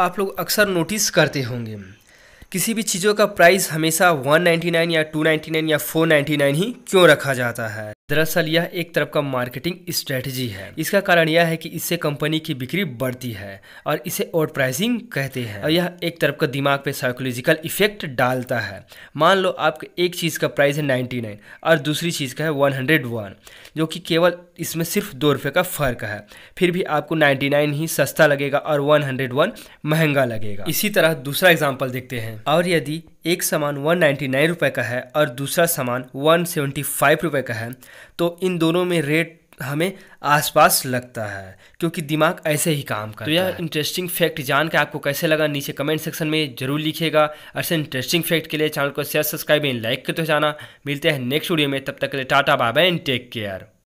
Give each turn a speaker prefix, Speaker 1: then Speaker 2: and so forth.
Speaker 1: आप लोग अक्सर नोटिस करते होंगे किसी भी चीज़ों का प्राइस हमेशा 199 या 299 या 499 ही क्यों रखा जाता है दरअसल यह एक तरफ का मार्केटिंग स्ट्रेटजी है इसका कारण यह है कि इससे कंपनी की बिक्री बढ़ती है और इसे ओवर प्राइसिंग कहते हैं और यह एक तरफ का दिमाग पे साइकोलॉजिकल इफेक्ट डालता है मान लो आपके एक चीज़ का प्राइस है 99 और दूसरी चीज़ का है 101 जो कि केवल इसमें सिर्फ दो रुपये का फ़र्क है फिर भी आपको 99 ही सस्ता लगेगा और 101 महंगा लगेगा इसी तरह दूसरा एग्जाम्पल देखते हैं और यदि एक सामान वन नाइन्टी का है और दूसरा सामान वन सेवेंटी का है तो इन दोनों में रेट हमें आसपास लगता है क्योंकि दिमाग ऐसे ही काम करता तो यह इंटरेस्टिंग फैक्ट जान के आपको कैसे लगा नीचे कमेंट सेक्शन में जरूर लिखिएगा ऐसे इंटरेस्टिंग फैक्ट के लिए चैनल को शेयर सब्सक्राइब एंड लाइक करते जाना मिलते हैं नेक्स्ट वीडियो में तब तक के लिए टाटा बाबा एंड टेक केयर